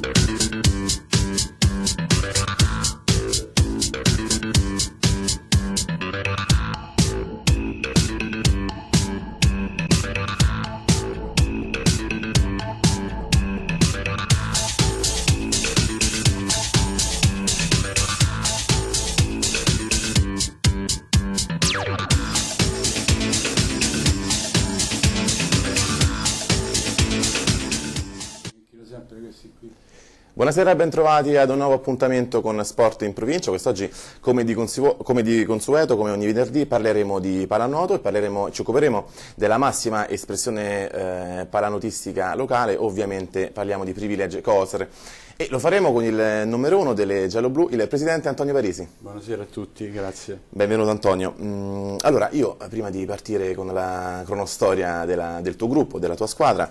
Thank you. Buonasera e bentrovati ad un nuovo appuntamento con Sport in Provincia. Quest'oggi, come, come, di consueto, come ogni venerdì, parleremo di palanoto e parleremo, ci occuperemo della massima espressione eh, palanotistica locale. Ovviamente parliamo di privilegi Coser. E lo faremo con il numero uno delle giallo il presidente Antonio Parisi. Buonasera a tutti, grazie. Benvenuto Antonio. Mm, allora, io prima di partire con la cronostoria della, del tuo gruppo, della tua squadra,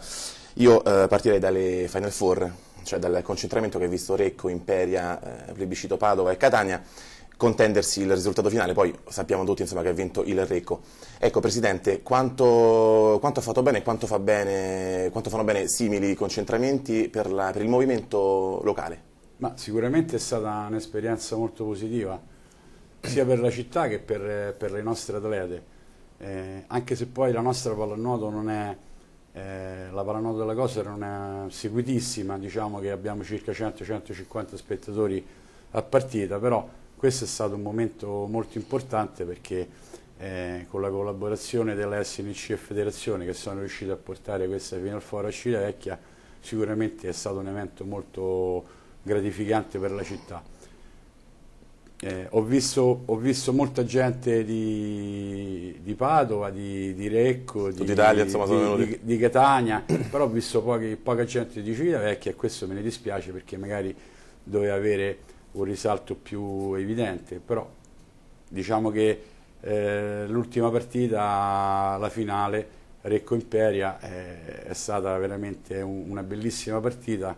io eh, partirei dalle Final Four cioè dal concentramento che ha visto Recco, Imperia, eh, Plebiscito Padova e Catania, contendersi il risultato finale, poi sappiamo tutti insomma, che ha vinto il Recco. Ecco Presidente, quanto, quanto ha fatto bene e quanto, fa quanto fanno bene simili concentramenti per, la, per il movimento locale? Ma sicuramente è stata un'esperienza molto positiva, sia per la città che per, per le nostre atlete, eh, anche se poi la nostra pallanuoto non è eh, la Paranota della Cosa era una seguitissima, diciamo che abbiamo circa 100-150 spettatori a partita, però questo è stato un momento molto importante perché eh, con la collaborazione della SNC e Federazione che sono riusciti a portare questa Final Four a Civitavecchia sicuramente è stato un evento molto gratificante per la città eh, ho, visto, ho, visto, molta gente di, di Padova, di, di Recco, di, insomma, di, Catania, però ho visto pochi, poca gente di Civitavecchia Vecchia e questo me ne dispiace perché magari doveva avere un risalto più evidente, però diciamo che eh, l'ultima partita, la finale, Recco Imperia, eh, è stata veramente un, una bellissima partita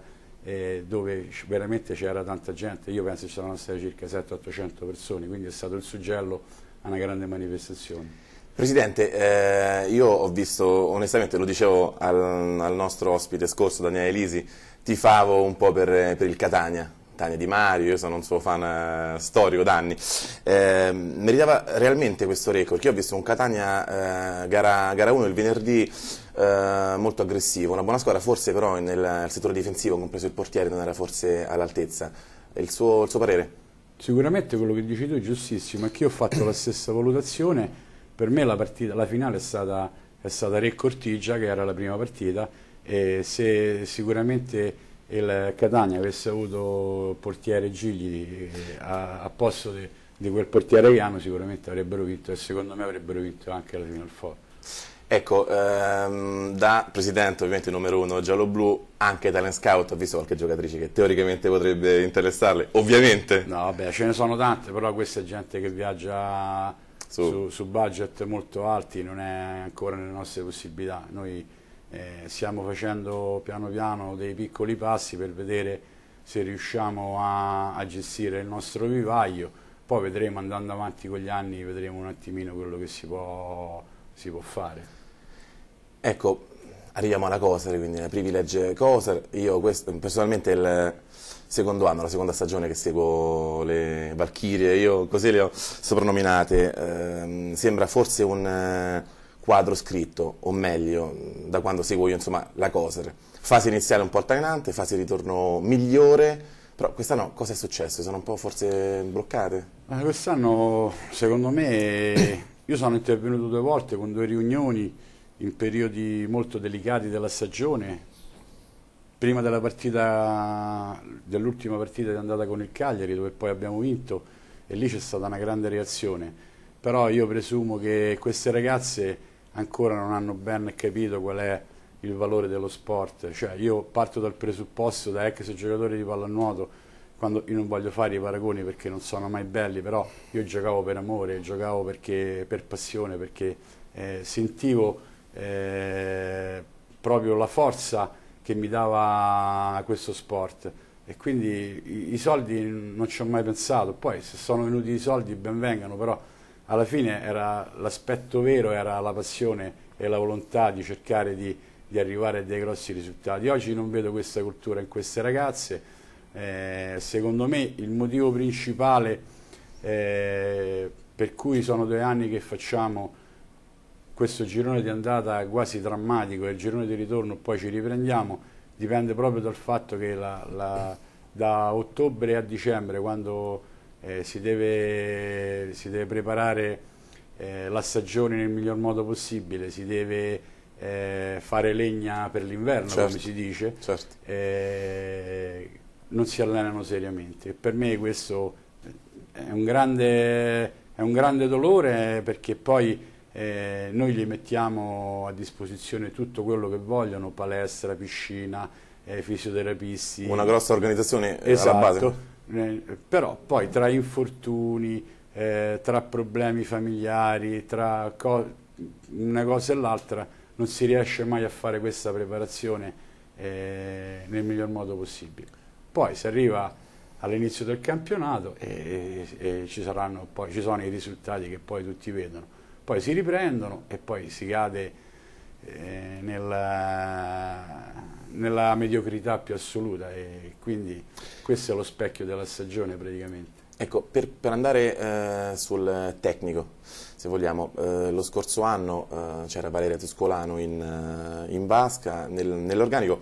eh, dove veramente c'era tanta gente, io penso ci saranno state circa 700-800 persone, quindi è stato il suggello a una grande manifestazione. Presidente, eh, io ho visto, onestamente lo dicevo al, al, nostro ospite scorso, Daniele Lisi, favo un po' per, per il Catania, Tania Di Mario, io sono un suo fan uh, storico d'anni, eh, meritava realmente questo record, io ho visto un Catania uh, gara, gara, 1 il venerdì eh, molto aggressivo, una buona squadra forse però nel, nel settore difensivo, compreso il portiere, non era forse all'altezza. Il suo, il suo parere? Sicuramente quello che dici tu è giustissimo, anch'io ho fatto la stessa valutazione, per me la, partita, la finale è stata, è stata Re Cortigia che era la prima partita e se sicuramente il Catania avesse avuto portiere Gigli eh, a, a posto di, di quel portiere che sicuramente avrebbero vinto e secondo me avrebbero vinto anche la Final Four. Ecco, ehm, da presidente ovviamente numero uno giallo-blu, anche talent scout, ha visto qualche giocatrice che teoricamente potrebbe interessarle, ovviamente. No, vabbè, ce ne sono tante, però questa è gente che viaggia su, su, su budget molto alti, non è ancora nelle nostre possibilità. Noi eh, stiamo facendo piano piano dei piccoli passi per vedere se riusciamo a, a gestire il nostro vivaio, poi vedremo andando avanti con gli anni, vedremo un attimino quello che si può, si può fare. Ecco, arriviamo alla Coser, quindi alla Privilege Coser. Io questo, personalmente il secondo anno, la seconda stagione che seguo le Valchirie, io così le ho soprannominate. Eh, sembra forse un eh, quadro scritto, o meglio, da quando seguo io insomma, la Coser. Fase iniziale un po' altalenante, fase di ritorno migliore, però quest'anno cosa è successo? Sono un po' forse bloccate? Eh, quest'anno secondo me, io sono intervenuto due volte con due riunioni, in periodi molto delicati della stagione, prima della partita, dell'ultima dell partita di andata con il Cagliari dove poi abbiamo vinto e lì c'è stata una grande reazione, però io presumo che queste ragazze ancora non hanno ben capito qual è il valore dello sport, cioè io parto dal presupposto da ex giocatore di pallanuoto, quando io non voglio fare i paragoni perché non sono mai belli, però io giocavo per amore, giocavo perché, per passione, perché eh, sentivo eh, proprio la forza che mi dava questo sport e quindi i, i soldi non ci ho mai pensato, poi se sono venuti i soldi ben vengano però alla fine l'aspetto vero era la passione e la volontà di cercare di, di, arrivare a dei grossi risultati. Oggi non vedo questa cultura in queste ragazze, eh, secondo me il motivo principale eh, per cui sono due anni che facciamo questo girone di andata quasi drammatico e il girone di ritorno poi ci riprendiamo, dipende proprio dal fatto che la, la, da ottobre a dicembre quando eh, si, deve, si, deve, preparare eh, la stagione nel miglior modo possibile, si deve eh, fare legna per l'inverno certo, come si dice, certo. Eh, non si allenano seriamente per me questo è un grande, è un grande dolore perché poi eh, noi gli mettiamo a disposizione tutto quello che vogliono, palestra, piscina, eh, fisioterapisti. Una grossa organizzazione esatto. alla base. Esatto. Eh, però poi tra infortuni, eh, tra problemi familiari, tra co una cosa e l'altra, non si riesce mai a fare questa preparazione eh, nel miglior modo possibile. Poi si arriva all'inizio del campionato e, e, e ci, saranno, poi, ci sono i risultati che poi tutti vedono poi si riprendono e poi si cade eh, nella, nella, mediocrità più assoluta e quindi questo è lo specchio della stagione praticamente. Ecco, per, per andare eh, sul tecnico, se vogliamo, eh, lo scorso anno eh, c'era Valeria Tuscolano in, eh, in Vasca, nel, nell'organico,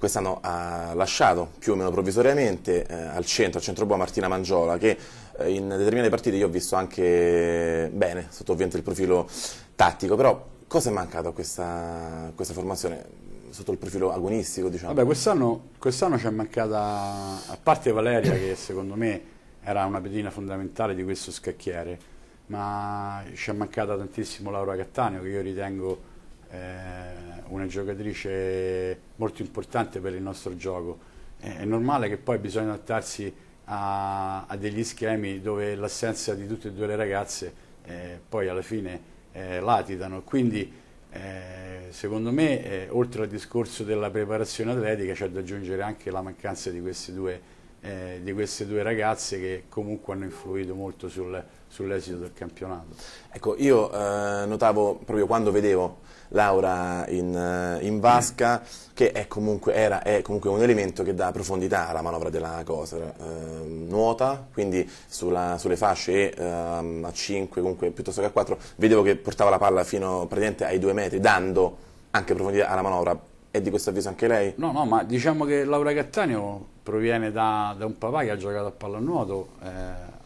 quest'anno ha lasciato più o meno provvisoriamente eh, al centro, al centro Boa Martina Mangiola che eh, in determinate partite io ho visto anche bene sotto ovviamente il profilo tattico, però cosa è mancato a questa, questa formazione? sotto il profilo agonistico diciamo. Vabbè quest'anno quest ci è mancata a parte Valeria che secondo me era una pedina fondamentale di questo scacchiere ma ci è mancata tantissimo Laura Cattaneo che io ritengo eh, una giocatrice molto importante per il nostro gioco. Eh, è normale che poi bisogna adattarsi a, a degli schemi dove l'assenza di tutte e due le ragazze eh, poi alla fine eh, latitano. Quindi eh, secondo me eh, oltre al discorso della preparazione atletica c'è da aggiungere anche la mancanza di queste due, di queste due ragazze che comunque hanno influito molto sul, sull'esito del campionato. Ecco, io eh, notavo proprio quando vedevo Laura in, eh, in vasca mm. che è comunque, era, è comunque, un elemento che dà profondità alla manovra della cosa. Eh, nuota, quindi sulla, sulle fasce eh, a 5, comunque piuttosto che a 4, vedevo che portava la palla fino praticamente ai 2 metri, dando anche profondità alla manovra. È di questo avviso anche lei? No, no, ma diciamo che Laura Cattaneo proviene da, da un papà che ha giocato a pallanuoto eh,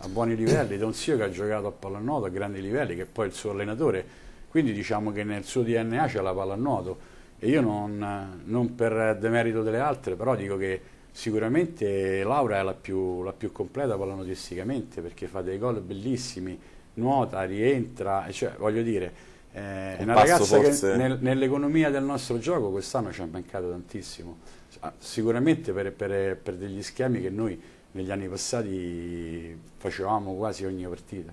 a buoni livelli, da un zio che ha giocato a pallanuoto a grandi livelli, che poi è il suo allenatore, quindi diciamo che nel suo DNA c'è la pallanuoto e io non, non, per demerito delle altre, però dico che sicuramente Laura è la più, la più completa pallanuotisticamente perché fa dei gol bellissimi, nuota, rientra, cioè voglio dire... Eh, è una ragazza forse... che nel, nell'economia del nostro gioco quest'anno ci ha mancato tantissimo, sicuramente per, per, per degli schemi che noi negli anni passati facevamo quasi ogni partita.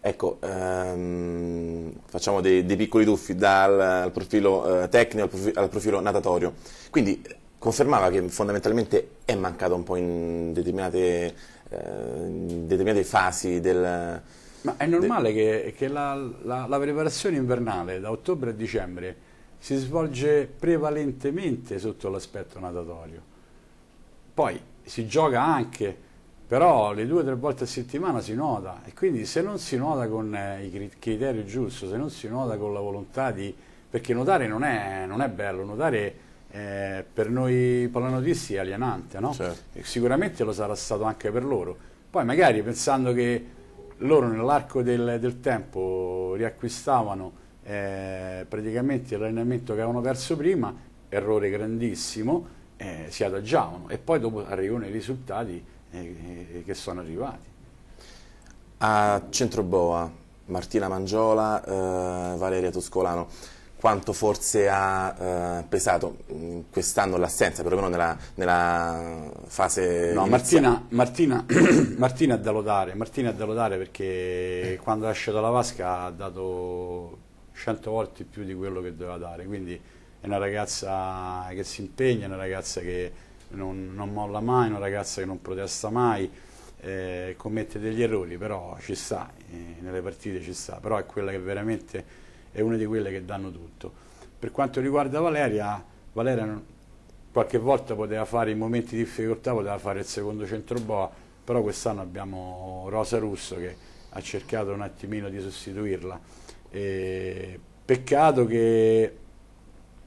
Ecco, ehm, facciamo dei, dei, piccoli tuffi dal profilo eh, tecnico al profilo, al profilo natatorio. Quindi confermava che fondamentalmente è mancato un po' in determinate, eh, in determinate fasi del... Ma è normale de... che, che la, la, la, preparazione invernale da ottobre a dicembre si svolge prevalentemente sotto l'aspetto natatorio. Poi si gioca anche, però le due o tre volte a settimana si nota e quindi se non si nota con eh, i criteri giusti, se non si nota con la volontà di... perché notare non è, non è bello, notare eh, per noi pallanuotisti è alienante, no? certo. sicuramente lo sarà stato anche per loro. Poi magari pensando che loro nell'arco del, del, tempo riacquistavano eh, praticamente l'allenamento che avevano perso prima, errore grandissimo, eh, si adagiavano e poi dopo arrivano i risultati eh, eh che sono arrivati. A Centroboa, Martina Mangiola, eh, Valeria Toscolano, quanto forse ha eh, pesato quest'anno l'assenza, perlomeno nella, nella fase No, Martina, Martina, Martina, è da lodare, Martina è da lodare perché quando è uscita la Vasca ha dato 100 volte più di quello che doveva dare, quindi è una ragazza che si impegna, è una ragazza che non, non molla mai, è una ragazza che non protesta mai, eh, commette degli errori, però ci sta, eh, nelle partite ci sta, però è quella che veramente è una di quelle che danno tutto. Per quanto riguarda Valeria, Valeria qualche volta poteva fare in momenti di difficoltà, poteva fare il secondo centroboa, però quest'anno abbiamo Rosa Russo che ha cercato un attimino di sostituirla. E peccato che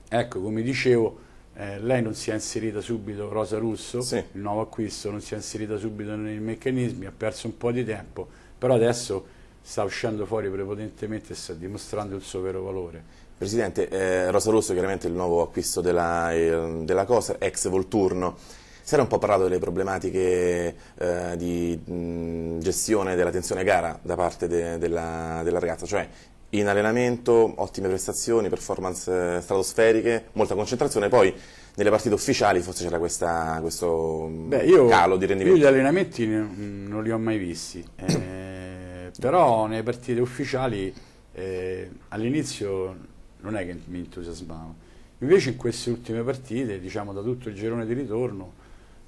Ecco, come dicevo, eh, lei non si è inserita subito, Rosa Russo, sì. il nuovo acquisto, non si è inserita subito nei meccanismi, ha perso un po' di tempo, però adesso sta uscendo fuori prepotentemente e sta dimostrando il suo vero valore. Presidente, eh, Rosa Russo chiaramente il nuovo acquisto della, eh, della Cosa, ex Volturno, si era un po' parlato delle problematiche eh, di mh, gestione della tensione gara da parte de, della, della, ragazza, cioè in allenamento, ottime prestazioni, performance eh, stratosferiche, molta concentrazione, poi nelle partite ufficiali forse c'era questo mm, Beh, io, calo di rendimento. Io gli allenamenti mm, non li ho mai visti, eh, però nelle partite ufficiali eh, all'inizio non è che mi entusiasmavo, invece in queste ultime partite, diciamo da tutto il girone di ritorno,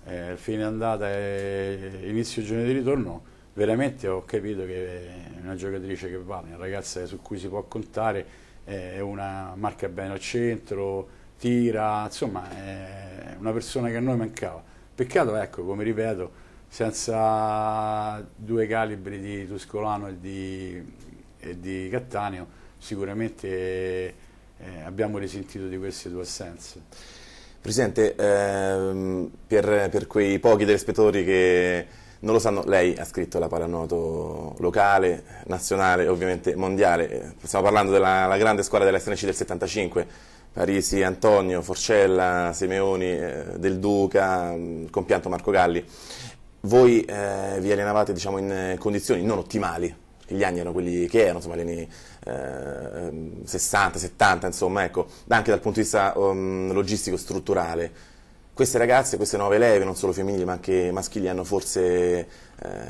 eh, fine andata e inizio girone di ritorno, veramente ho capito che è una giocatrice che vale, una ragazza su cui si può contare, è una marca bene al centro, tira, insomma è una persona che a noi mancava. Peccato, ecco, come ripeto, senza due calibri di Tuscolano e di, e di Cattaneo sicuramente eh, abbiamo risentito di queste due assenze. Presidente, ehm, per, per, quei pochi telespettatori che non lo sanno, lei ha scritto la pallanuoto locale, nazionale, ovviamente mondiale. Stiamo parlando della grande squadra dell'SNC del 75, Parisi, Antonio, Forcella, Simeoni, eh, Del Duca, mh, mm, compianto Marco Galli. Voi eh, vi allenavate diciamo, in eh, condizioni non ottimali, gli anni erano quelli che erano, insomma, gli anni eh, 60, ehm, 70, insomma, ecco, anche dal punto di vista um, logistico e strutturale queste ragazze, queste nuove leve, non solo femminili ma anche maschili, hanno forse eh,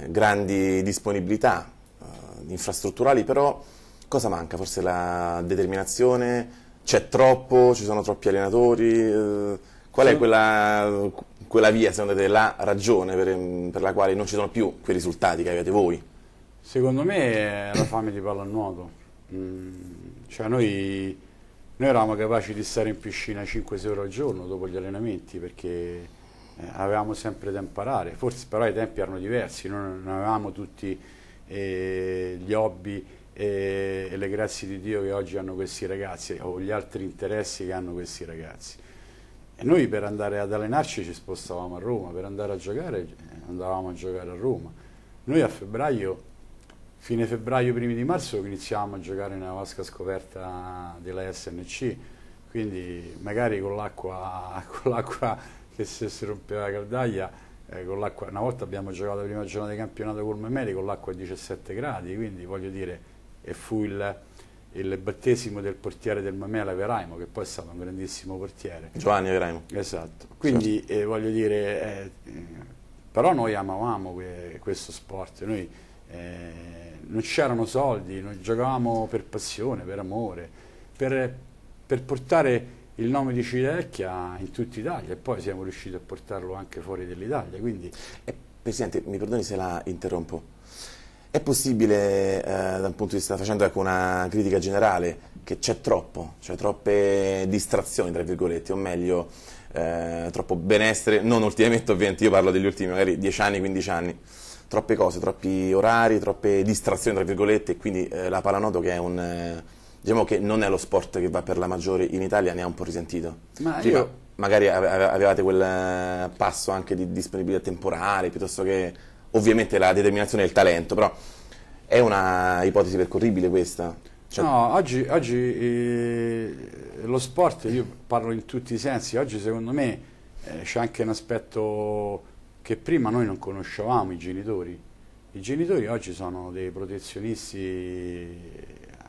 grandi disponibilità eh, infrastrutturali, però cosa manca? Forse la determinazione? C'è troppo? Ci sono troppi allenatori? Eh, qual è quella, quella, via, secondo te, la ragione per, per la quale non ci sono più quei risultati che avete voi? Secondo me è eh, la fame di pallanuoto. Mm, cioè noi noi eravamo capaci di stare in piscina 5-6 ore al giorno dopo gli allenamenti perché eh, avevamo sempre da imparare, forse però i tempi erano diversi, noi non, avevamo tutti eh, gli hobby eh, e le grazie di Dio che oggi hanno questi ragazzi o gli altri interessi che hanno questi ragazzi. E noi per andare ad allenarci ci spostavamo a Roma, per andare a giocare eh, andavamo a giocare a Roma. Noi a febbraio fine febbraio, primi di marzo iniziamo a giocare nella vasca scoperta della SNC, quindi magari con l'acqua, che se si rompeva la caldaia, eh, una volta abbiamo giocato la prima giornata di campionato col Memeli con l'acqua a 17 gradi, quindi voglio dire, e fu il, il battesimo del portiere del Mamela Veraimo, che poi è stato un grandissimo portiere. Giovanni Veraimo. Esatto, quindi certo. eh, voglio dire, eh, eh però noi amavamo que questo sport, noi, eh, non c'erano soldi, noi giocavamo per passione, per amore, per, per portare il nome di Civitavecchia in tutta Italia e poi siamo riusciti a portarlo anche fuori dall'Italia. Quindi... Eh, Presidente, mi perdoni se la interrompo. È possibile, eh, da punto di vista, facendo ecco una critica generale, che c'è troppo, cioè troppe distrazioni, tra virgolette, o meglio, eh, troppo benessere, non ultimamente ovviamente, io parlo degli ultimi magari 10 anni, 15 anni troppe cose, troppi orari, troppe distrazioni, tra virgolette, e quindi eh, la palanoto che è un... Eh, diciamo che non è lo sport che va per la maggiore in Italia, ne ha un po' risentito. Ma Prima, cioè, io... magari avevate quel eh, passo anche di disponibilità temporale, piuttosto che ovviamente la determinazione del talento, però è una ipotesi percorribile questa? Cioè... No, oggi, oggi eh, lo sport, io parlo in tutti i sensi, oggi secondo me eh, c'è anche un aspetto che prima noi non conoscevamo i genitori. I genitori oggi sono dei protezionisti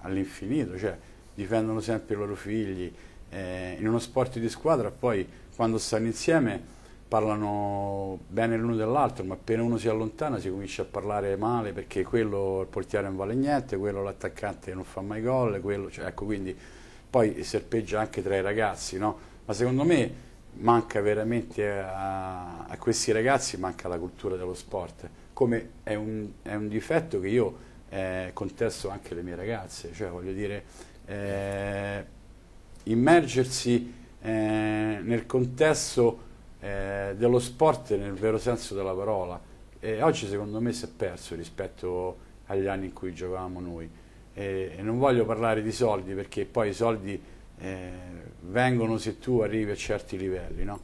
all'infinito, cioè difendono sempre i loro figli. Eh, in uno sport di squadra poi quando stanno insieme parlano bene l'uno dell'altro, ma appena uno si allontana si comincia a parlare male perché quello il portiere non vale niente, quello l'attaccante non fa mai gol, quello, cioè, ecco, quindi poi serpeggia anche tra i ragazzi, no? Ma secondo me manca veramente a, a, questi ragazzi, manca la cultura dello sport, come è un, è un difetto che io eh, contesto anche alle mie ragazze, cioè voglio dire, eh, immergersi eh, nel contesto eh, dello sport nel vero senso della parola. E oggi secondo me si è perso rispetto agli anni in cui giocavamo noi. E, e non voglio parlare di soldi perché poi i soldi eh, vengono se tu arrivi a certi livelli, no?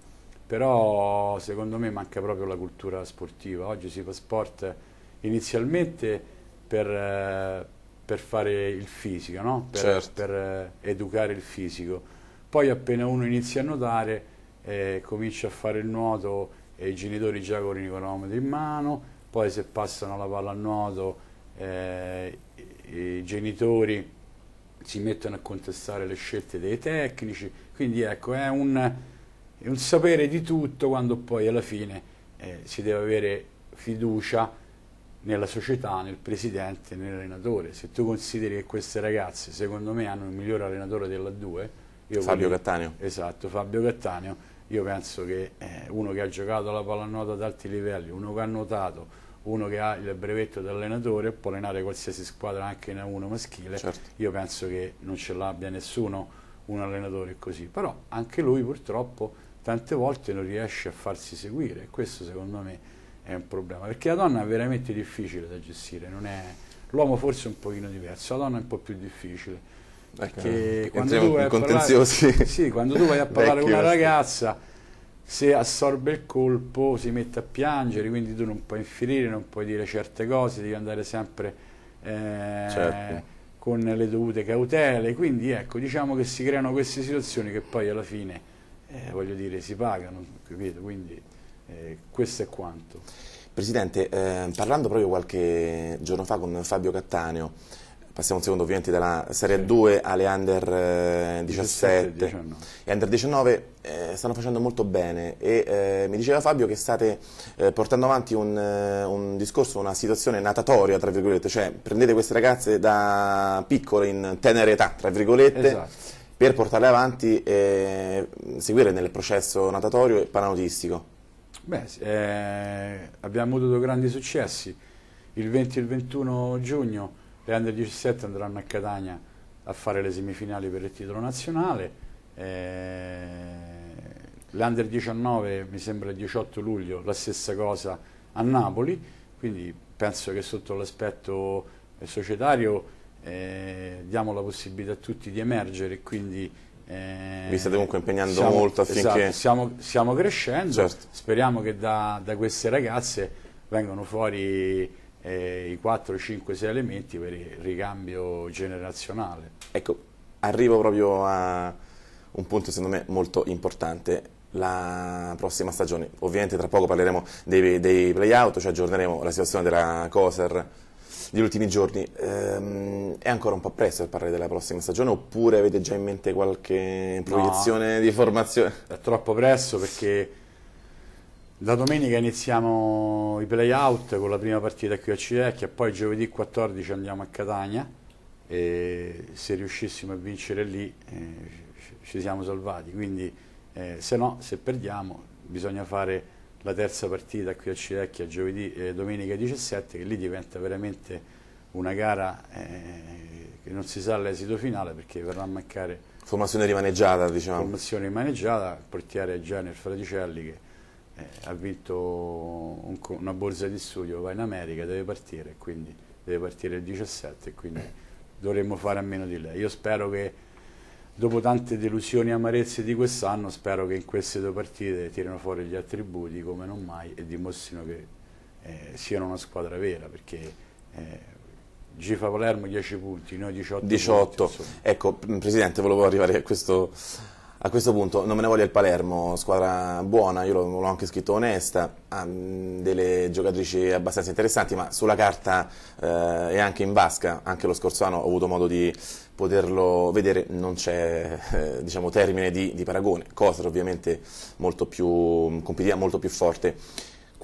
però secondo me manca proprio la cultura sportiva, oggi si fa sport inizialmente per, eh, per fare il fisico, no? per, certo. per eh, educare il fisico, poi appena uno inizia a nuotare eh, comincia a fare il nuoto e i genitori già con i cronometri in mano, poi se passano la palla a nuoto eh, i genitori si mettono a contestare le scelte dei tecnici, quindi ecco è un, è un sapere di tutto quando poi alla fine eh, si deve avere fiducia nella società, nel presidente, nell'allenatore. Se tu consideri che queste ragazze secondo me hanno il migliore allenatore della 2, Fabio voglio, Cattaneo. Esatto, Fabio Cattaneo, io penso che eh, uno che ha giocato la pallanuoto ad alti livelli, uno che ha nuotato, uno che ha il brevetto di allenatore può allenare qualsiasi squadra anche in A1 maschile, certo. io penso che non ce l'abbia nessuno un allenatore così, però anche lui purtroppo tante volte non riesce a farsi seguire e questo secondo me è un problema, perché la donna è veramente difficile da gestire, l'uomo forse è un pochino diverso, la donna è un po' più difficile. Ecco, perché okay. Eh, quando, tu parlare, sì, quando tu vai a parlare con una ragazza se assorbe il colpo si mette a piangere, quindi tu non puoi infierire, non puoi dire certe cose, devi andare sempre eh, certo. con le dovute cautele, quindi ecco, diciamo che si creano queste situazioni che poi alla fine, eh, voglio dire, si pagano, capito? Quindi eh, questo è quanto. Presidente, eh, parlando proprio qualche giorno fa con Fabio Cattaneo, passiamo un secondo ovviamente dalla Serie sì. 2 alle Under 17, eh, e Under 19 eh, stanno facendo molto bene e eh, mi diceva Fabio che state eh, portando avanti un, eh, un, discorso, una situazione natatoria tra virgolette, cioè prendete queste ragazze da piccole in tenera età tra virgolette esatto. per portarle avanti e mm, seguire nel processo natatorio e panautistico. Beh, abbiamo avuto grandi successi il 20 e il 21 giugno le under 17 andranno a Catania a fare le semifinali per il titolo nazionale, eh, under 19 mi sembra il 18 luglio, la stessa cosa a Napoli, quindi penso che sotto l'aspetto eh, societario eh, diamo la possibilità a tutti di emergere, quindi eh, Vi state comunque impegnando siamo, molto affinché... Esatto, siamo, siamo, crescendo, certo. speriamo che da, da queste ragazze vengano fuori eh, i 4, 5, 6 elementi per il ricambio generazionale. Ecco, arrivo proprio a un punto secondo me molto importante la prossima stagione. Ovviamente tra poco parleremo dei, dei playout, cioè aggiorneremo la situazione della Coser degli ultimi giorni. Ehm, è ancora un po' presto per parlare della prossima stagione oppure avete già in mente qualche proiezione no, di formazione? È troppo presto perché da domenica iniziamo i play-out con la prima partita qui a Cirecchia, poi giovedì 14 andiamo a Catania e se riuscissimo a vincere lì eh, ci siamo salvati, quindi eh, se no, se perdiamo, bisogna fare la terza partita qui a Cirecchia giovedì e eh, domenica 17 che lì diventa veramente una gara eh, che non si sa l'esito finale perché verrà a mancare... Formazione rimaneggiata diciamo. Formazione rimaneggiata, il portiere è Gianni Fraticelli che eh, ha vinto un, una borsa di studio, va in America, deve partire, quindi deve partire il 17, quindi dovremmo fare a meno di lei. Io spero che dopo tante delusioni e amarezze di quest'anno, spero che in queste due partite tirino fuori gli attributi come non mai e dimostrino che eh, siano una squadra vera, perché eh, Gifa Palermo 10 punti, noi 18. 18. Punti, ecco, Presidente, volevo arrivare a questo a questo punto non me ne voglio il Palermo, squadra buona, io l'ho anche scritto onesta, ha mm, delle giocatrici abbastanza interessanti, ma sulla carta eh, e anche in vasca, anche lo scorso anno ho avuto modo di poterlo vedere, non c'è eh, diciamo, termine di, di paragone, Coster ovviamente molto più, mm, competitiva, molto più forte.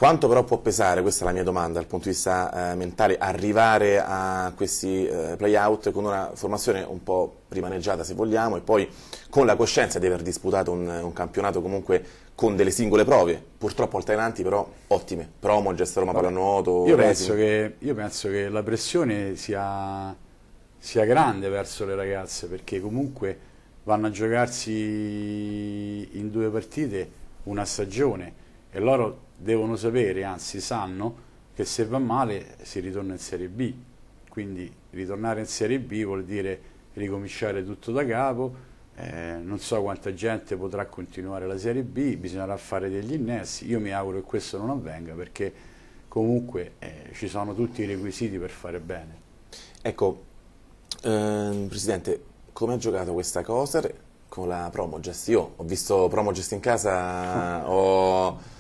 Quanto però può pesare, questa è la mia domanda dal punto di vista eh, mentale, arrivare a questi eh, playout con una formazione un po' rimaneggiata se vogliamo e poi con la coscienza di aver disputato un, un campionato comunque con delle singole prove, purtroppo alternanti però ottime, Promo, Gesta Roma, Pallanuoto... Io penso, che, io penso che la pressione sia, sia grande verso le ragazze perché comunque vanno a giocarsi in due partite una stagione e loro devono sapere, anzi sanno, che se va male si ritorna in Serie B. Quindi ritornare in Serie B vuol dire ricominciare tutto da capo, eh, non so quanta gente potrà continuare la Serie B, bisognerà fare degli innesti. Io mi auguro che questo non avvenga perché comunque eh, ci sono tutti i requisiti per fare bene. Ecco, ehm, Presidente, come ha giocato questa cosa con la Promogest? Io ho visto Promogest in casa, ho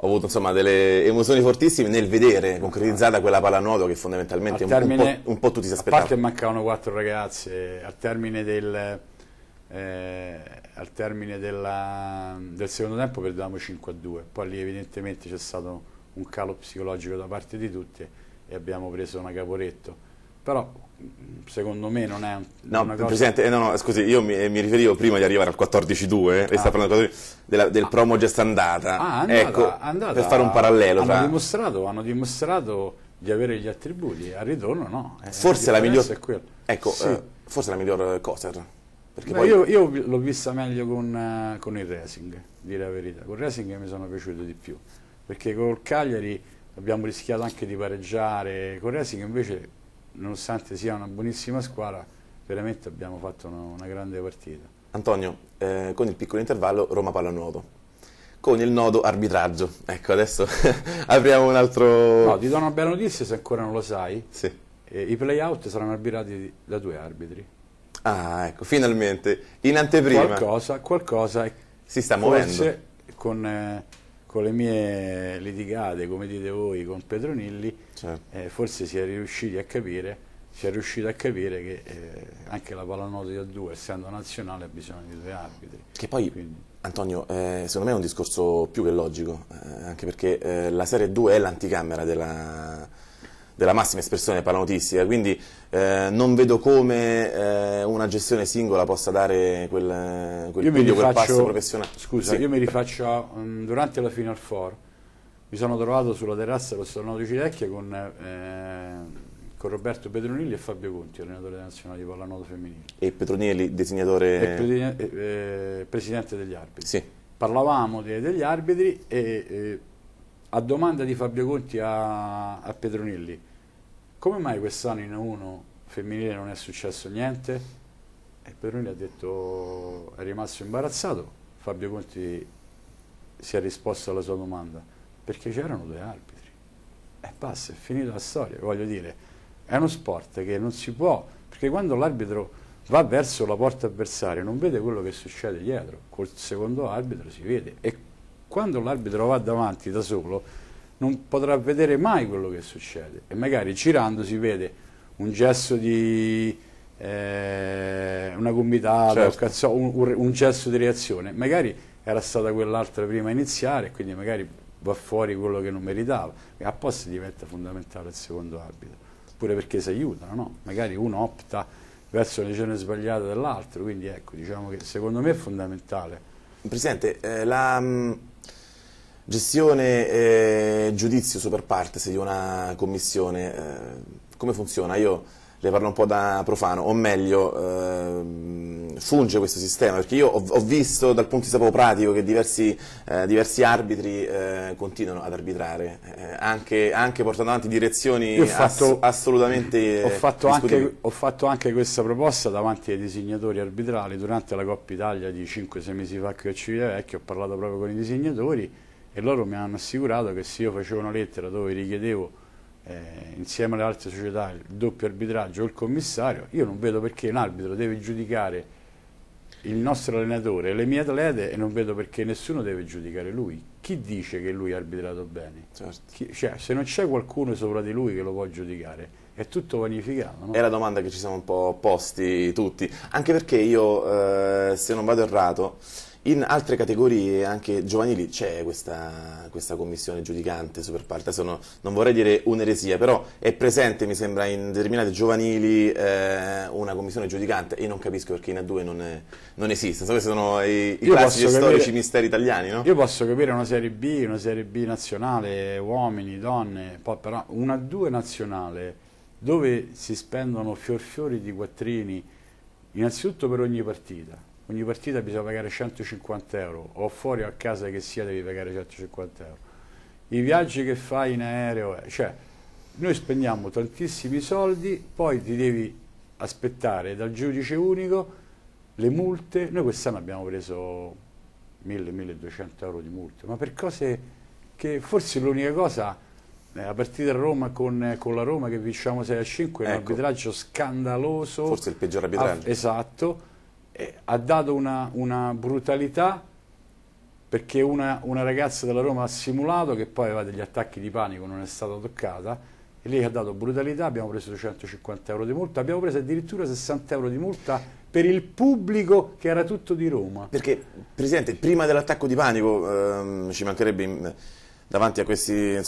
ho avuto insomma, delle emozioni fortissime nel vedere concretizzata quella pallanuoto che fondamentalmente un, termine, un, po', un, po', tutti si aspettavano. A parte mancavano quattro ragazze, al termine del, eh, al termine della, del secondo tempo perdevamo 5 a 2, poi lì evidentemente c'è stato un calo psicologico da parte di tutti e abbiamo preso una caporetto però secondo me non è no, una cosa... Presidente, eh, no, no, scusi, io mi, eh, mi, riferivo prima di arrivare al 14.2, eh, lei ah. sta parlando del, della, del ah. promo già andata, ah, andata, ecco, andata, per fare un parallelo. Hanno, tra... dimostrato, hanno dimostrato di avere gli attributi, al ritorno no. Eh, eh, ecco, forse, la miglior... ecco, sì. forse la miglior cosa. Beh, poi... Io, io l'ho vista meglio con, con, il Racing, dire la verità, con il Racing mi sono piaciuto di più, perché col Cagliari abbiamo rischiato anche di pareggiare, con il Racing invece nonostante sia una buonissima squadra, veramente abbiamo fatto una, una grande partita. Antonio, eh, con il piccolo intervallo Roma palla pallanuoto. Con il nodo arbitraggio. Ecco, adesso apriamo un altro... No, ti do una bella notizia se ancora non lo sai. Sì. Eh, I playout saranno arbitrati da due arbitri. Ah, ecco, finalmente. In anteprima. Qualcosa, qualcosa. Si sta muovendo. Forse con... Eh, con le mie litigate, come dite voi, con Petronilli, certo. eh, forse si è riusciti a capire si è riuscito a capire che eh, anche la pallanuoto di A2, essendo nazionale, ha bisogno di due arbitri. Che poi, Quindi... Antonio, eh, secondo me è un discorso più che logico, eh, anche perché eh, la Serie 2 è l'anticamera della, della massima espressione palanottistica, quindi eh, non vedo come eh, una gestione singola possa dare quel, quel, io quel, rifaccio, quel passo professionale. Scusa, sì. io mi rifaccio um, durante la Final Four, mi sono trovato sulla terrazza con Stornone di Cilecchia con, eh, con, Roberto Petronilli e Fabio Conti, allenatore nazionale di pallanuoto femminile. E Petronilli, disegnatore... E eh, eh, presidente degli arbitri. Sì. Parlavamo de degli arbitri e eh, a domanda di Fabio Conti a, a Petronelli, come mai quest'anno in 1 femminile non è successo niente? E Petronelli ha detto, è rimasto imbarazzato, Fabio Conti si è risposto alla sua domanda, perché c'erano due arbitri. E basta, è finita la storia, voglio dire, è uno sport che non si può, perché quando l'arbitro va verso la porta avversaria non vede quello che succede dietro, col secondo arbitro si vede e quando l'arbitro va davanti da solo non potrà vedere mai quello che succede e magari girando si vede un gesto di eh, una gomitata certo. un, un, gesto di reazione magari era stata quell'altra prima a iniziare quindi magari va fuori quello che non meritava e apposta diventa fondamentale il secondo arbitro pure perché si aiutano no? magari uno opta verso la decisione sbagliata dell'altro quindi ecco diciamo che secondo me è fondamentale Presidente, eh, la, mm, Gestione e eh, giudizio super partes di una commissione, eh, come funziona? Io le parlo un po' da profano, o meglio, eh, funge questo sistema? Perché io ho, ho, visto dal punto di vista pratico che diversi, eh, diversi arbitri eh, continuano ad arbitrare, eh, anche, anche, portando avanti direzioni ho fatto, ass assolutamente ho fatto, anche, ho fatto anche questa proposta davanti ai disegnatori arbitrali durante la Coppa Italia di 5-6 mesi fa qui a Civitavecchia, ho parlato proprio con i disegnatori, e loro mi hanno assicurato che se io facevo una lettera dove richiedevo eh, insieme alle altre società il doppio arbitraggio o il commissario, io non vedo perché un arbitro deve giudicare il nostro allenatore, le mie atlete e non vedo perché nessuno deve giudicare lui. Chi dice che lui ha arbitrato bene? Certo. Chi, cioè, se non c'è qualcuno sopra di lui che lo può giudicare, è tutto vanificato. No? È la domanda che ci siamo un po' posti tutti, anche perché io, eh, se non vado errato, in altre categorie, anche giovanili, c'è questa, questa, commissione giudicante super Sono, non vorrei dire un'eresia, però è presente, mi sembra, in determinate giovanili eh, una commissione giudicante e non capisco perché in A2 non, è, non esiste. So, questi sono i, i classici storici misteri italiani, no? Io posso capire una Serie B, una Serie B nazionale, uomini, donne, poi però una A2 nazionale dove si spendono fior fiori di quattrini innanzitutto per ogni partita ogni partita bisogna pagare 150 euro o fuori o a casa che sia devi pagare 150 euro i viaggi che fai in aereo eh, cioè noi spendiamo tantissimi soldi poi ti devi aspettare dal giudice unico le multe noi quest'anno abbiamo preso 1000-1200 euro di multe ma per cose che forse l'unica cosa eh, la partita a Roma con, eh, con, la Roma che vinciamo 6 a 5 ecco. è un ecco. arbitraggio scandaloso forse il peggior arbitraggio ah, esatto eh, ha dato una, una, brutalità perché una, una ragazza della Roma ha simulato che poi aveva degli attacchi di panico, non è stata toccata, e lei ha dato brutalità, abbiamo preso 250 euro di multa, abbiamo preso addirittura 60 euro di multa per il pubblico che era tutto di Roma. Perché, Presidente, prima dell'attacco di panico ehm, ci mancherebbe... In davanti a queste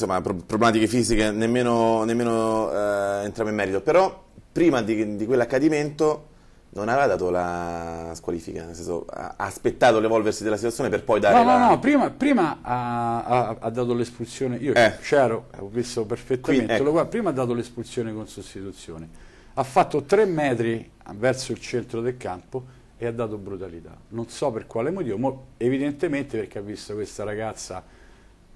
problematiche fisiche nemmeno, nemmeno eh, entriamo in merito, però prima di, di quell'accadimento non aveva dato la squalifica, nel senso ha aspettato l'evolversi della situazione per poi dare No, no, la... no, prima, prima ha, ha, ha, dato l'espulsione, io eh. c'ero, ho visto perfettamente, Quindi, ecco. prima ha dato l'espulsione con sostituzione, ha fatto tre metri verso il centro del campo e ha dato brutalità, non so per quale motivo, evidentemente perché ha visto questa ragazza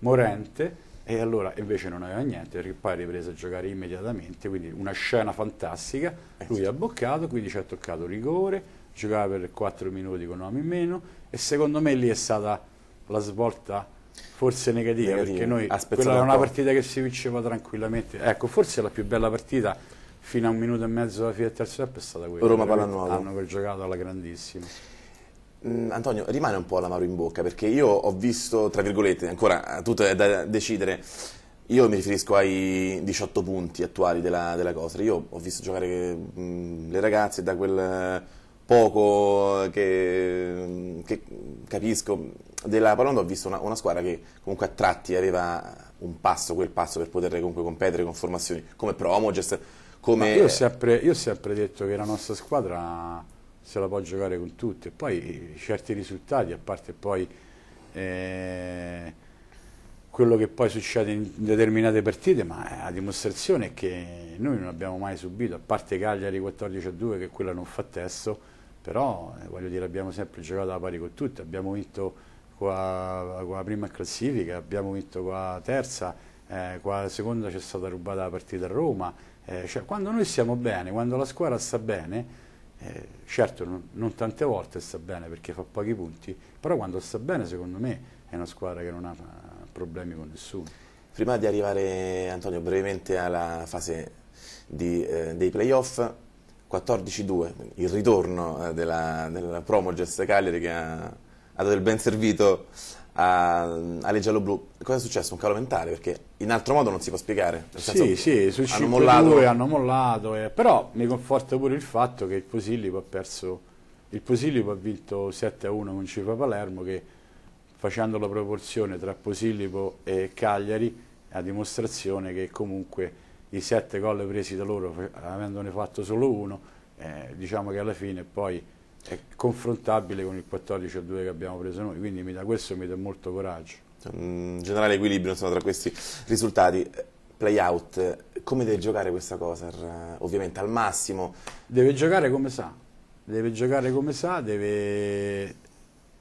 morente e allora invece non aveva niente, perché poi riprese a giocare immediatamente, quindi una scena fantastica, eh lui ha boccato, quindi ci ha toccato rigore, giocava per 4 minuti con un uomo in meno e secondo me lì è stata la svolta forse negativa, negativa. perché noi quella era una partita che si vinceva tranquillamente, ecco forse la più bella partita fino a un minuto e mezzo alla fine del terzo tempo è stata quella, Roma Pallanuova, hanno giocato alla grandissima. Mm, Antonio, rimane un po' l'amaro in bocca perché io ho visto, tra virgolette, ancora eh, tutto è da decidere. Io mi riferisco ai 18 punti attuali della, della cosa. Io ho visto giocare mh, mm, le ragazze da quel eh, poco eh, che, mm, che capisco della Palondo ho visto una, una, squadra che comunque a tratti aveva un passo, quel passo per poter comunque competere con formazioni come Promogest, come... Io ho, sempre, io ho sempre detto che la nostra squadra se la può giocare con tutti. E Poi certi risultati, a parte poi eh, quello che poi succede in determinate partite, ma la dimostrazione è che noi non abbiamo mai subito, a parte Cagliari 14 a 2 che quella non fa testo, però eh, voglio dire abbiamo sempre giocato alla pari con tutti, abbiamo vinto qua, qua prima classifica, abbiamo vinto qua terza, eh, qua seconda ci è stata rubata la partita a Roma, eh, cioè, quando noi siamo bene, quando la squadra sta bene, eh, certo, non, non, tante volte sta bene perché fa pochi punti, però quando sta bene secondo me è una squadra che non ha problemi con nessuno. Prima di arrivare, Antonio, brevemente alla fase di, eh, dei playoff, 14-2, il ritorno eh, della, della Promoges Cagliari che ha, ha dato il ben servito a, alle giallo-blu. Cosa è successo? Un calo mentale, perché in altro modo non si può spiegare. sì, sì, su hanno mollato. hanno mollato, eh, però mi conforta pure il fatto che il Posillipo ha perso, il Posillipo ha vinto 7-1 con Cifra Palermo, che facendo la proporzione tra Posillipo e Cagliari, è a dimostrazione che comunque i 7 gol presi da loro, avendone fatto solo uno, eh, diciamo che alla fine poi è confrontabile con il 14 a 2 che abbiamo preso noi, quindi da questo mi dà molto coraggio. Un mm, generale equilibrio insomma, tra questi risultati. Playout, come deve giocare questa cosa? Ovviamente al massimo. Deve giocare come sa, deve giocare come sa, deve...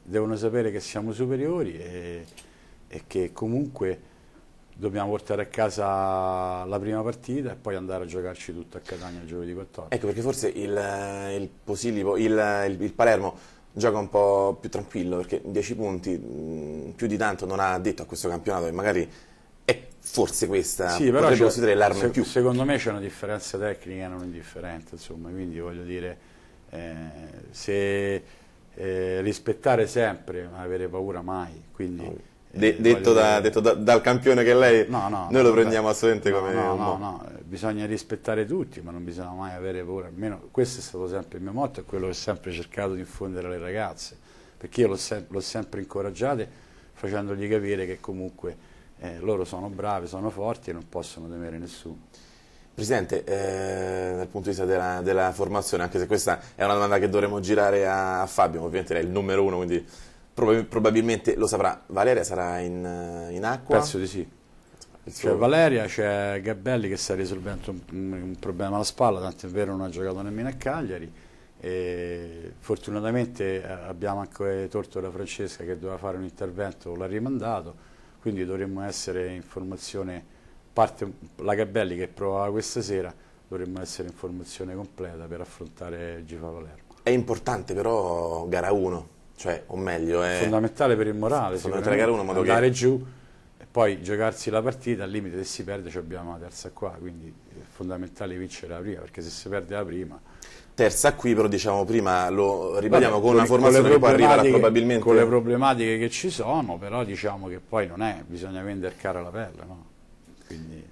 devono sapere che siamo superiori e, e che comunque dobbiamo portare a casa la prima partita e poi andare a giocarci tutto a Catania giovedì 14. Ecco perché forse il, il Posilipo, il, il, il, Palermo gioca un po' più tranquillo perché 10 punti più di tanto non ha detto a questo campionato e magari è forse questa sì, però potrebbe considerare l'arma se, in più. Secondo me c'è una differenza tecnica non indifferente insomma quindi voglio dire eh, se eh, rispettare sempre ma avere paura mai quindi... No De eh, detto, da, detto da, dal campione che lei, no, no, noi lo prendiamo beh, assolutamente come no, no, no, bisogna rispettare tutti, ma non bisogna mai avere paura, almeno questo è stato sempre il mio motto e quello che ho sempre cercato di infondere alle ragazze, perché io l'ho sem sempre incoraggiate facendogli capire che comunque eh, loro sono bravi, sono forti e non possono temere nessuno. Presidente, eh, dal punto di vista della, della, formazione, anche se questa è una domanda che dovremmo girare a, a Fabio, ovviamente è il numero uno, quindi Probab- probabilmente lo saprà. Valeria sarà in, eh, in acqua? Penso di sì. C'è Valeria, c'è Gabelli che sta risolvendo un, un, problema alla spalla, tant'è vero non ha giocato nemmeno a Cagliari. E fortunatamente eh, abbiamo anche torto la Francesca che doveva fare un intervento, l'ha rimandato, quindi dovremmo essere in formazione, parte la Gabelli che provava questa sera, dovremmo essere in formazione completa per affrontare il Gifa Palermo. È importante però gara 1 cioè, o meglio, è fondamentale per il morale. Fondamentale uno, andare che... giù e poi giocarsi la partita, al limite se si perde abbiamo la terza qua, quindi è fondamentale vincere la prima, perché se si perde la prima terza qui, però diciamo prima lo ribadiamo Vabbè, con una formazione con che poi arriverà probabilmente. Con le problematiche che ci sono, però diciamo che poi non è, bisogna vendere cara la pelle, no? Quindi...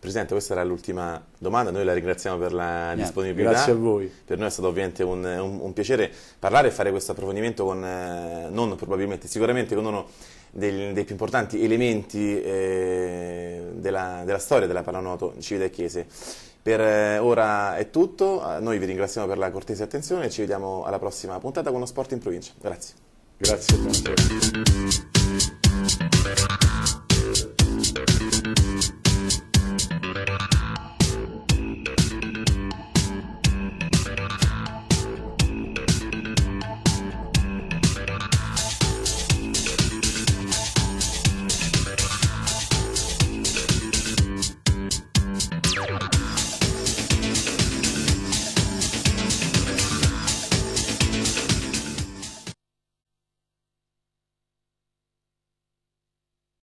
Presidente, questa era l'ultima domanda, noi la ringraziamo per la disponibilità. Grazie a voi. Per noi è stato ovviamente un, un, un piacere parlare e fare questo approfondimento con, eh, non probabilmente, sicuramente con uno dei, dei più importanti elementi eh, della, della, storia della pallanuoto civile e chiese. Per eh, ora è tutto, eh, noi vi ringraziamo per la cortese attenzione e ci vediamo alla prossima puntata con lo sport in provincia. Grazie. Grazie.